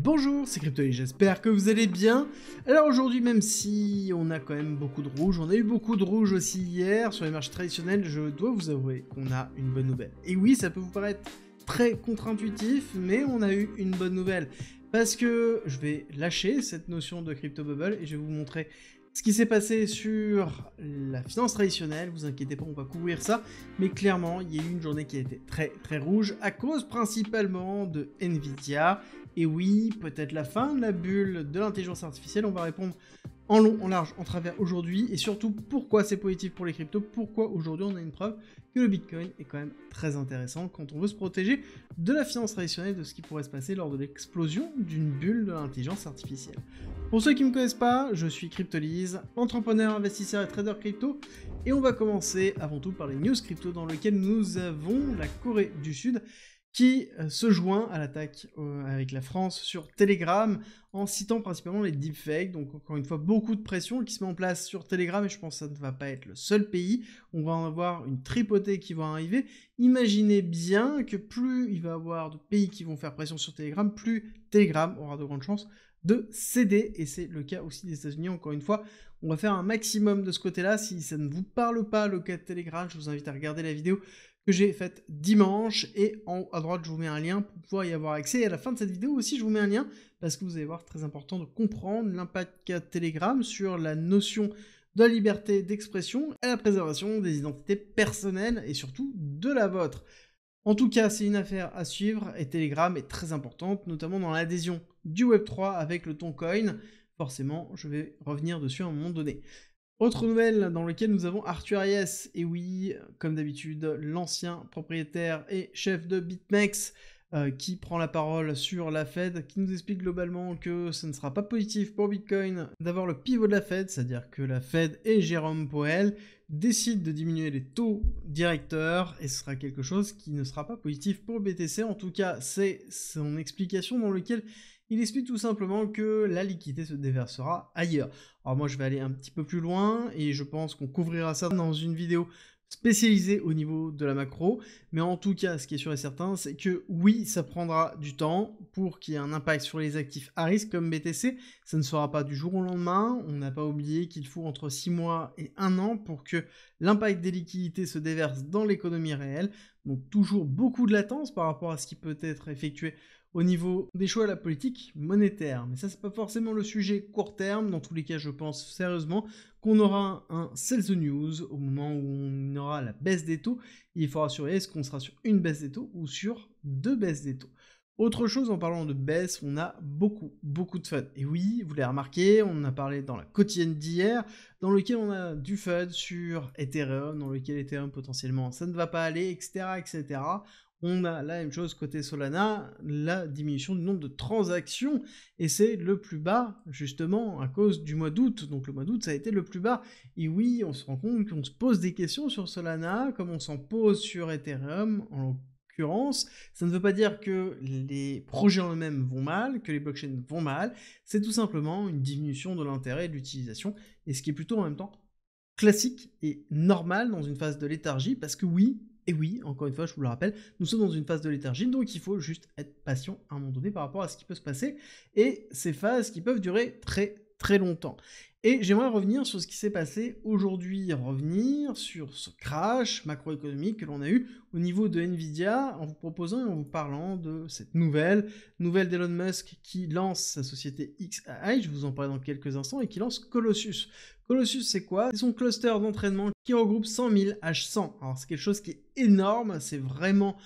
Bonjour, c'est Crypto j'espère que vous allez bien. Alors aujourd'hui, même si on a quand même beaucoup de rouge, on a eu beaucoup de rouge aussi hier sur les marchés traditionnels, je dois vous avouer qu'on a une bonne nouvelle. Et oui, ça peut vous paraître très contre-intuitif, mais on a eu une bonne nouvelle. Parce que je vais lâcher cette notion de crypto bubble et je vais vous montrer ce qui s'est passé sur la finance traditionnelle, vous inquiétez pas, on va couvrir ça, mais clairement, il y a eu une journée qui a été très très rouge à cause principalement de Nvidia. Et oui, peut-être la fin de la bulle de l'intelligence artificielle, on va répondre en long, en large, en travers aujourd'hui, et surtout pourquoi c'est positif pour les cryptos, pourquoi aujourd'hui on a une preuve que le Bitcoin est quand même très intéressant quand on veut se protéger de la finance traditionnelle, de ce qui pourrait se passer lors de l'explosion d'une bulle de l'intelligence artificielle. Pour ceux qui ne me connaissent pas, je suis Cryptolise, entrepreneur, investisseur et trader crypto, et on va commencer avant tout par les news crypto dans lesquelles nous avons la Corée du Sud qui euh, se joint à l'attaque euh, avec la France sur Telegram en citant principalement les deepfakes. Donc encore une fois, beaucoup de pression qui se met en place sur Telegram et je pense que ça ne va pas être le seul pays. On va en avoir une tripotée qui va arriver. Imaginez bien que plus il va y avoir de pays qui vont faire pression sur Telegram, plus Telegram aura de grandes chances de céder. Et c'est le cas aussi des États-Unis. Encore une fois, on va faire un maximum de ce côté-là. Si ça ne vous parle pas, le cas de Telegram, je vous invite à regarder la vidéo que j'ai faite dimanche. Et en haut à droite, je vous mets un lien pour pouvoir y avoir accès. Et à la fin de cette vidéo aussi, je vous mets un lien parce que vous allez voir, très important de comprendre l'impact qu'a Telegram sur la notion de la liberté d'expression et la préservation des identités personnelles et surtout de la vôtre. En tout cas, c'est une affaire à suivre et Telegram est très importante, notamment dans l'adhésion du Web3 avec le Toncoin forcément, je vais revenir dessus à un moment donné. Autre nouvelle dans laquelle nous avons Arthur Hayes. et oui, comme d'habitude, l'ancien propriétaire et chef de BitMEX euh, qui prend la parole sur la Fed, qui nous explique globalement que ce ne sera pas positif pour Bitcoin d'avoir le pivot de la Fed, c'est-à-dire que la Fed et Jérôme Powell décident de diminuer les taux directeurs, et ce sera quelque chose qui ne sera pas positif pour BTC, en tout cas c'est son explication dans laquelle il explique tout simplement que la liquidité se déversera ailleurs. Alors moi je vais aller un petit peu plus loin et je pense qu'on couvrira ça dans une vidéo spécialisée au niveau de la macro. Mais en tout cas, ce qui est sûr et certain, c'est que oui, ça prendra du temps pour qu'il y ait un impact sur les actifs à risque comme BTC. Ça ne sera pas du jour au lendemain. On n'a pas oublié qu'il faut entre 6 mois et 1 an pour que l'impact des liquidités se déverse dans l'économie réelle. Donc toujours beaucoup de latence par rapport à ce qui peut être effectué au niveau des choix à la politique monétaire. Mais ça, c'est pas forcément le sujet court terme. Dans tous les cas, je pense sérieusement qu'on aura un sell the news au moment où on aura la baisse des taux. Il faudra rassurer, est-ce qu'on sera sur une baisse des taux ou sur deux baisses des taux. Autre chose, en parlant de baisse, on a beaucoup, beaucoup de FUD. Et oui, vous l'avez remarqué, on en a parlé dans la quotidienne d'hier, dans lequel on a du FUD sur Ethereum, dans lequel Ethereum potentiellement ça ne va pas aller, etc., etc on a la même chose côté Solana, la diminution du nombre de transactions, et c'est le plus bas justement à cause du mois d'août. Donc le mois d'août, ça a été le plus bas. Et oui, on se rend compte qu'on se pose des questions sur Solana, comme on s'en pose sur Ethereum en l'occurrence. Ça ne veut pas dire que les projets en eux-mêmes vont mal, que les blockchains vont mal, c'est tout simplement une diminution de l'intérêt et de l'utilisation, et ce qui est plutôt en même temps classique et normal dans une phase de léthargie, parce que oui, et oui, encore une fois, je vous le rappelle, nous sommes dans une phase de léthargie, donc il faut juste être patient à un moment donné par rapport à ce qui peut se passer. Et ces phases qui peuvent durer très très longtemps. Et j'aimerais revenir sur ce qui s'est passé aujourd'hui, revenir sur ce crash macroéconomique que l'on a eu au niveau de Nvidia en vous proposant et en vous parlant de cette nouvelle, nouvelle d'Elon Musk qui lance sa société XAI, je vous en parlerai dans quelques instants, et qui lance Colossus. Colossus, c'est quoi C'est son cluster d'entraînement qui regroupe 100 000 H100. Alors c'est quelque chose qui est énorme, c'est vraiment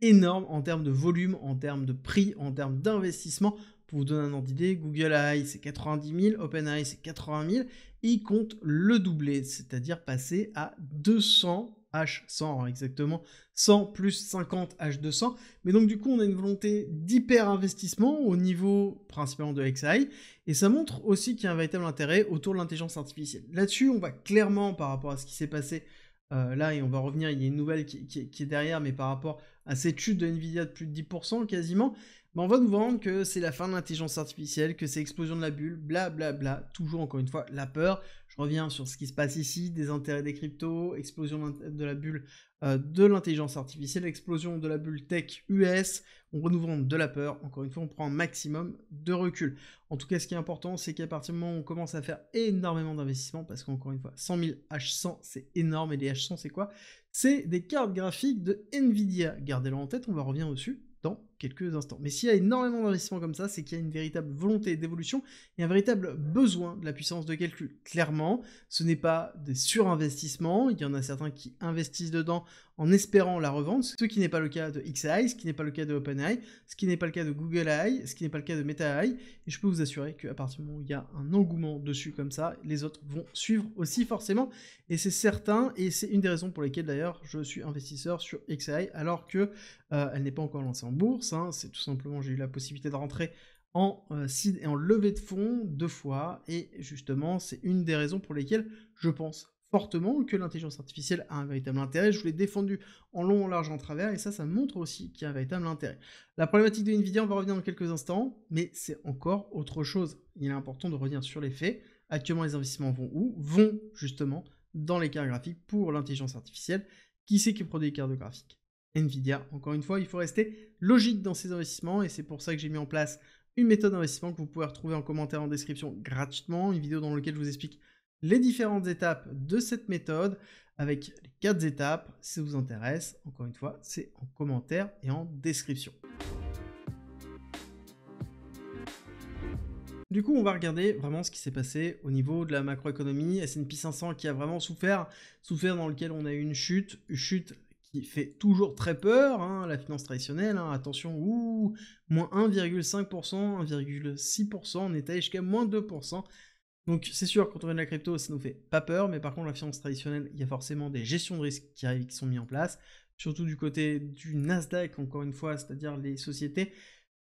énorme en termes de volume, en termes de prix, en termes d'investissement, pour vous donner un ordre d'idée, Google AI c'est 90 000, OpenAI c'est 80 000, et ils comptent le doubler, c'est-à-dire passer à 200 H100 hein, exactement, 100 plus 50 H200. Mais donc du coup, on a une volonté d'hyper investissement au niveau principalement de XAI, et ça montre aussi qu'il y a un véritable intérêt autour de l'intelligence artificielle. Là-dessus, on va clairement par rapport à ce qui s'est passé euh, là, et on va revenir, il y a une nouvelle qui, est derrière, mais par rapport à cette chute de Nvidia de plus de 10% quasiment, on va nous vendre que c'est la fin de l'intelligence artificielle, que c'est l'explosion de la bulle, blablabla. Toujours encore une fois, la peur. Je reviens sur ce qui se passe ici, des intérêts des cryptos, explosion de la bulle euh, de l'intelligence artificielle, explosion de la bulle tech US. On va nous vendre de la peur. Encore une fois, on prend un maximum de recul. En tout cas, ce qui est important, c'est qu'à partir du moment où on commence à faire énormément d'investissements, parce qu'encore une fois, 100 000 H100, c'est énorme. Et les H100, c'est quoi C'est des cartes graphiques de Nvidia. Gardez-le en tête, on va revenir dessus dans quelques instants. Mais s'il y a énormément d'investissements comme ça, c'est qu'il y a une véritable volonté d'évolution et un véritable besoin de la puissance de calcul. Clairement, ce n'est pas des surinvestissements, il y en a certains qui investissent dedans en espérant la revente, ce qui n'est pas le cas de XAI, ce qui n'est pas le cas de OpenAI, ce qui n'est pas le cas de Google AI, ce qui n'est pas le cas de MetaAI, et je peux vous assurer qu'à partir du moment où il y a un engouement dessus comme ça, les autres vont suivre aussi forcément, et c'est certain, et c'est une des raisons pour lesquelles d'ailleurs je suis investisseur sur XAI, alors que euh, elle n'est pas encore lancée en bourse, c'est tout simplement j'ai eu la possibilité de rentrer en euh, et en levée de fonds deux fois, et justement c'est une des raisons pour lesquelles je pense fortement que l'intelligence artificielle a un véritable intérêt. Je vous l'ai défendu en long, en large, en travers, et ça, ça montre aussi qu'il y a un véritable intérêt. La problématique de Nvidia, on va revenir dans quelques instants, mais c'est encore autre chose. Il est important de revenir sur les faits. Actuellement, les investissements vont où Vont justement dans les cartes graphiques pour l'intelligence artificielle. Qui c'est qui produit les cartes graphiques Nvidia. Encore une fois, il faut rester logique dans ses investissements et c'est pour ça que j'ai mis en place une méthode d'investissement que vous pouvez retrouver en commentaire en description gratuitement, une vidéo dans laquelle je vous explique les différentes étapes de cette méthode avec les quatre étapes. Si ça vous intéresse, encore une fois, c'est en commentaire et en description. Du coup, on va regarder vraiment ce qui s'est passé au niveau de la macroéconomie. S&P 500 qui a vraiment souffert, souffert dans lequel on a eu une chute, une chute qui fait toujours très peur, hein, la finance traditionnelle, hein, attention, ou moins 1,5%, 1,6%, on est allé jusqu'à moins 2%. Donc c'est sûr, quand on vient de la crypto, ça nous fait pas peur, mais par contre, la finance traditionnelle, il y a forcément des gestions de risques qui arrivent, qui sont mises en place, surtout du côté du Nasdaq, encore une fois, c'est-à-dire les sociétés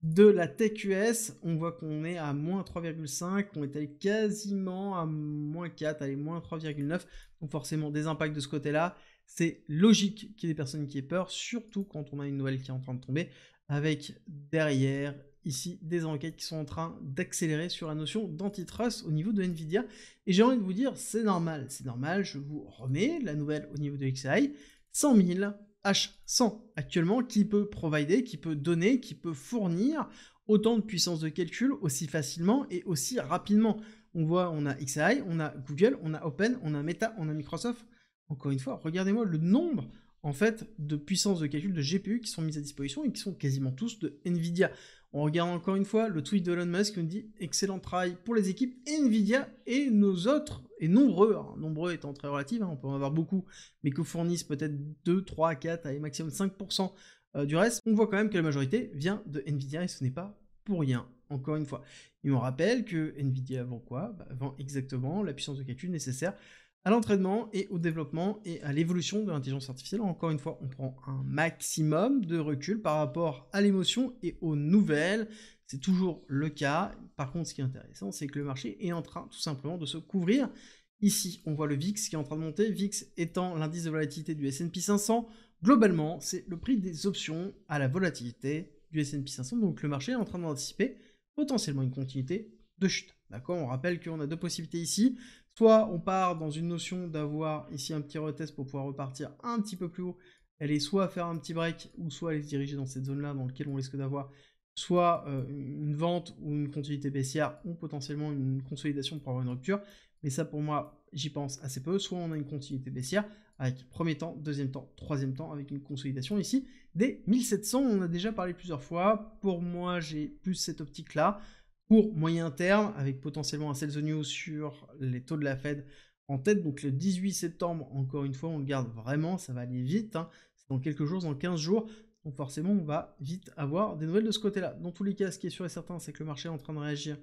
de la TQS, on voit qu'on est à moins 3,5, on est allé quasiment à moins 4, allez, moins 3,9, donc forcément des impacts de ce côté-là. C'est logique qu'il y ait des personnes qui aient peur, surtout quand on a une nouvelle qui est en train de tomber, avec derrière ici des enquêtes qui sont en train d'accélérer sur la notion d'antitrust au niveau de Nvidia. Et j'ai envie de vous dire, c'est normal, c'est normal, je vous remets la nouvelle au niveau de XAI, 100 000 H100 actuellement qui peut provider, qui peut donner, qui peut fournir autant de puissance de calcul aussi facilement et aussi rapidement. On voit, on a XAI, on a Google, on a Open, on a Meta, on a Microsoft encore une fois, regardez-moi le nombre en fait de puissances de calcul de GPU qui sont mises à disposition et qui sont quasiment tous de Nvidia. On regarde encore une fois le tweet de Elon Musk qui nous dit excellent travail pour les équipes Nvidia et nos autres, et nombreux, hein. nombreux étant très relatifs, hein, on peut en avoir beaucoup, mais que fournissent peut-être 2, 3, 4, et maximum 5% euh, du reste. On voit quand même que la majorité vient de Nvidia et ce n'est pas pour rien, encore une fois. il me rappelle que Nvidia vend quoi bah, Vend exactement la puissance de calcul nécessaire à l'entraînement et au développement et à l'évolution de l'intelligence artificielle. Encore une fois, on prend un maximum de recul par rapport à l'émotion et aux nouvelles. C'est toujours le cas. Par contre, ce qui est intéressant, c'est que le marché est en train tout simplement de se couvrir. Ici, on voit le VIX qui est en train de monter, VIX étant l'indice de volatilité du S&P 500. Globalement, c'est le prix des options à la volatilité du S&P 500. Donc le marché est en train d'anticiper potentiellement une continuité de chute. D'accord On rappelle qu'on a deux possibilités ici. Soit on part dans une notion d'avoir ici un petit retest pour pouvoir repartir un petit peu plus haut, est soit faire un petit break, ou soit aller se diriger dans cette zone-là dans laquelle on risque d'avoir soit euh, une vente ou une continuité baissière, ou potentiellement une consolidation pour avoir une rupture. Mais ça, pour moi, j'y pense assez peu. Soit on a une continuité baissière avec premier temps, deuxième temps, troisième temps, avec une consolidation ici des 1700. On a déjà parlé plusieurs fois. Pour moi, j'ai plus cette optique-là moyen terme, avec potentiellement un sell news sur les taux de la Fed en tête. Donc le 18 septembre, encore une fois, on le garde vraiment, ça va aller vite. Hein. dans quelques jours, dans 15 jours. Donc forcément, on va vite avoir des nouvelles de ce côté-là. Dans tous les cas, ce qui est sûr et certain, c'est que le marché est en train de réagir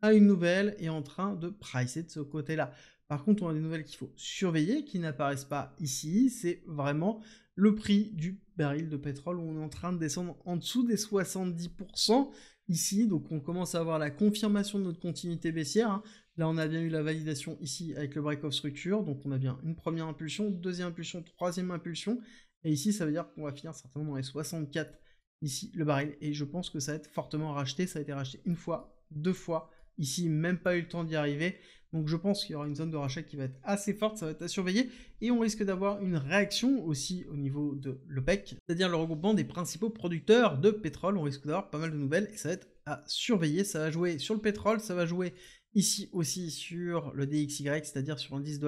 à une nouvelle et en train de pricer de ce côté-là. Par contre, on a des nouvelles qu'il faut surveiller, qui n'apparaissent pas ici. C'est vraiment le prix du baril de pétrole où on est en train de descendre en dessous des 70% ici. Donc on commence à avoir la confirmation de notre continuité baissière. Hein. Là, on a bien eu la validation ici avec le break of structure. Donc on a bien une première impulsion, deuxième impulsion, troisième impulsion. Et ici, ça veut dire qu'on va finir certainement dans les 64 ici le baril. Et je pense que ça va être fortement racheté. Ça a été racheté une fois, deux fois. Ici, même pas eu le temps d'y arriver. Donc je pense qu'il y aura une zone de rachat qui va être assez forte, ça va être à surveiller, et on risque d'avoir une réaction aussi au niveau de l'OPEC, c'est-à-dire le regroupement des principaux producteurs de pétrole. On risque d'avoir pas mal de nouvelles, et ça va être à surveiller. Ça va jouer sur le pétrole, ça va jouer ici aussi sur le DXY, c'est-à-dire sur un 10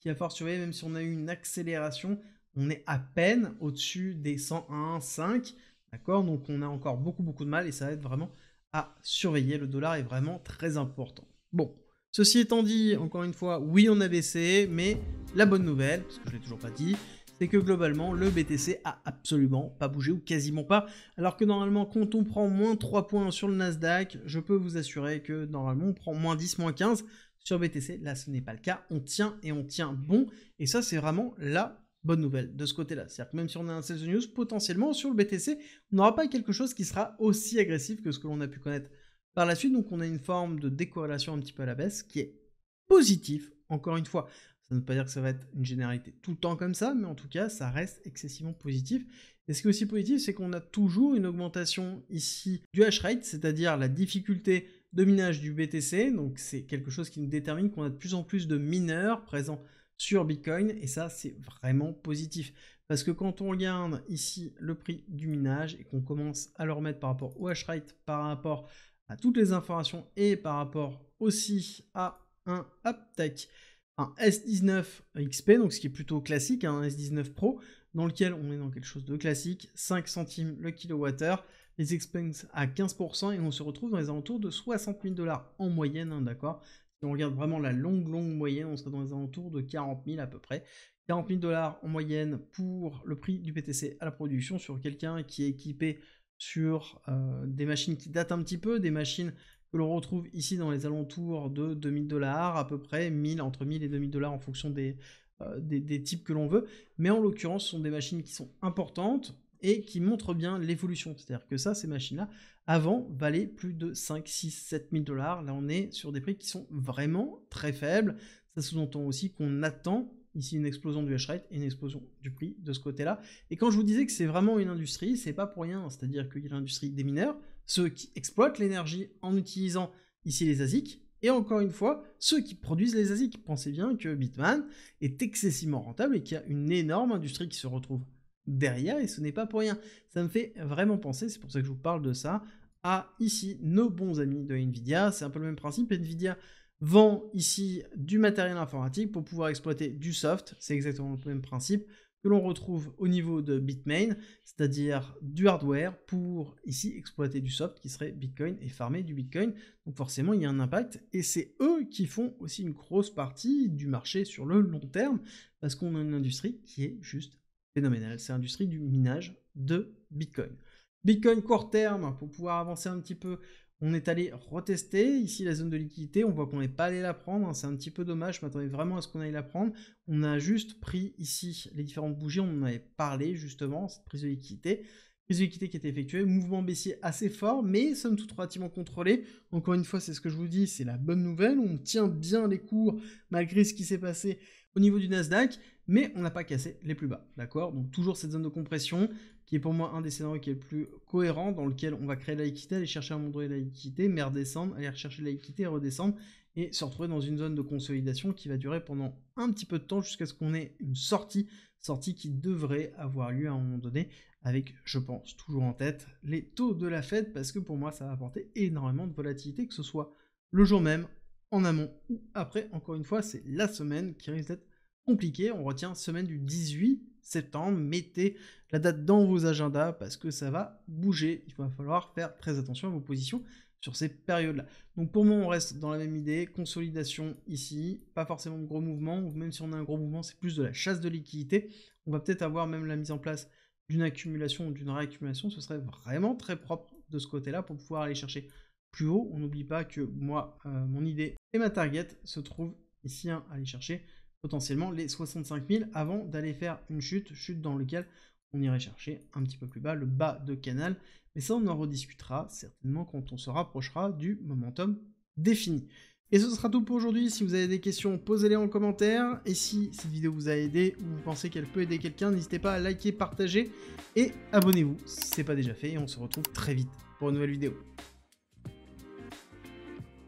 qui va fort surveiller, même si on a eu une accélération, on est à peine au-dessus des 101,5, d'accord Donc on a encore beaucoup beaucoup de mal, et ça va être vraiment à surveiller. Le dollar est vraiment très important. Bon, Ceci étant dit, encore une fois, oui, on a baissé, mais la bonne nouvelle, parce que je ne l'ai toujours pas dit, c'est que globalement, le BTC a absolument pas bougé ou quasiment pas. Alors que normalement, quand on prend moins 3 points sur le Nasdaq, je peux vous assurer que normalement, on prend moins 10, moins 15 sur BTC. Là, ce n'est pas le cas. On tient et on tient bon. Et ça, c'est vraiment la bonne nouvelle de ce côté-là. C'est-à-dire que même si on a un sales news, potentiellement, sur le BTC, on n'aura pas quelque chose qui sera aussi agressif que ce que l'on a pu connaître par la suite, donc, on a une forme de décorrélation un petit peu à la baisse qui est positif, encore une fois. Ça ne veut pas dire que ça va être une généralité tout le temps comme ça, mais en tout cas, ça reste excessivement positif. Et ce qui est aussi positif, c'est qu'on a toujours une augmentation ici du hash rate, c'est-à-dire la difficulté de minage du BTC. Donc c'est quelque chose qui nous détermine qu'on a de plus en plus de mineurs présents sur Bitcoin. Et ça, c'est vraiment positif. Parce que quand on regarde ici le prix du minage et qu'on commence à le remettre par rapport au hash rate, par rapport à toutes les informations et par rapport aussi à un tech un S19 XP, donc ce qui est plutôt classique, hein, un S19 Pro, dans lequel on est dans quelque chose de classique, 5 centimes le kilowattheure, les expenses à 15% et on se retrouve dans les alentours de 60 000 dollars en moyenne, hein, d'accord Si on regarde vraiment la longue, longue moyenne, on sera dans les alentours de 40 000 à peu près. 40 000 dollars en moyenne pour le prix du PTC à la production sur quelqu'un qui est équipé sur euh, des machines qui datent un petit peu, des machines que l'on retrouve ici dans les alentours de 2000 dollars à peu près, 1000 entre 1000 et 2000 dollars en fonction euh, des, des, types que l'on veut. Mais en l'occurrence, ce sont des machines qui sont importantes et qui montrent bien l'évolution. C'est-à-dire que ça, ces machines-là, avant, valaient plus de 5, 6, 7000$, dollars. Là, on est sur des prix qui sont vraiment très faibles. Ça sous-entend aussi qu'on attend Ici, une explosion du hash rate et une explosion du prix de ce côté-là. Et quand je vous disais que c'est vraiment une industrie, c'est pas pour rien. C'est-à-dire qu'il y a l'industrie des mineurs, ceux qui exploitent l'énergie en utilisant ici les ASIC, et encore une fois, ceux qui produisent les ASIC. Pensez bien que Bitman est excessivement rentable et qu'il y a une énorme industrie qui se retrouve derrière, et ce n'est pas pour rien. Ça me fait vraiment penser, c'est pour ça que je vous parle de ça, à ici nos bons amis de Nvidia. C'est un peu le même principe. Nvidia vend ici du matériel informatique pour pouvoir exploiter du soft. C'est exactement le même principe que l'on retrouve au niveau de Bitmain, c'est-à-dire du hardware pour ici exploiter du soft qui serait Bitcoin et farmer du Bitcoin. Donc forcément, il y a un impact et c'est eux qui font aussi une grosse partie du marché sur le long terme parce qu'on a une industrie qui est juste phénoménale. C'est l'industrie du minage de Bitcoin. Bitcoin court terme pour pouvoir avancer un petit peu on est allé retester ici la zone de liquidité. On voit qu'on n'est pas allé la prendre. Hein. c'est un petit peu dommage. Je m'attendais vraiment à ce qu'on aille la prendre. On a juste pris ici les différentes bougies. On en avait parlé justement, cette prise de liquidité. Prise de liquidité qui était effectuée. Mouvement baissier assez fort, mais somme tout relativement contrôlé. Encore une fois, c'est ce que je vous dis. C'est la bonne nouvelle. On tient bien les cours malgré ce qui s'est passé au niveau du Nasdaq mais on n'a pas cassé les plus bas, d'accord Donc toujours cette zone de compression, qui est pour moi un des scénarios qui est le plus cohérent, dans lequel on va créer la liquidité, aller chercher à montrer la liquidité, mais redescendre, aller rechercher la liquidité, redescendre, et se retrouver dans une zone de consolidation qui va durer pendant un petit peu de temps jusqu'à ce qu'on ait une sortie, sortie qui devrait avoir lieu à un moment donné, avec, je pense, toujours en tête, les taux de la Fed, parce que pour moi, ça va apporter énormément de volatilité, que ce soit le jour même, en amont ou après, encore une fois, c'est la semaine qui risque d'être compliqué. On retient semaine du 18 septembre. Mettez la date dans vos agendas parce que ça va bouger. Il va falloir faire très attention à vos positions sur ces périodes-là. Donc pour moi, on reste dans la même idée. Consolidation ici, pas forcément de gros mouvements. Même si on a un gros mouvement, c'est plus de la chasse de liquidité. On va peut-être avoir même la mise en place d'une accumulation ou d'une réaccumulation. Ce serait vraiment très propre de ce côté-là pour pouvoir aller chercher plus haut. On n'oublie pas que moi, euh, mon idée et ma target se trouvent ici, hein, à aller chercher potentiellement les 65 000 avant d'aller faire une chute, chute dans laquelle on irait chercher un petit peu plus bas le bas de canal. Mais ça, on en rediscutera certainement quand on se rapprochera du momentum défini. Et ce sera tout pour aujourd'hui. Si vous avez des questions, posez-les en commentaire. Et si cette vidéo vous a aidé ou vous pensez qu'elle peut aider quelqu'un, n'hésitez pas à liker, partager et abonnez-vous si ce n'est pas déjà fait. Et on se retrouve très vite pour une nouvelle vidéo.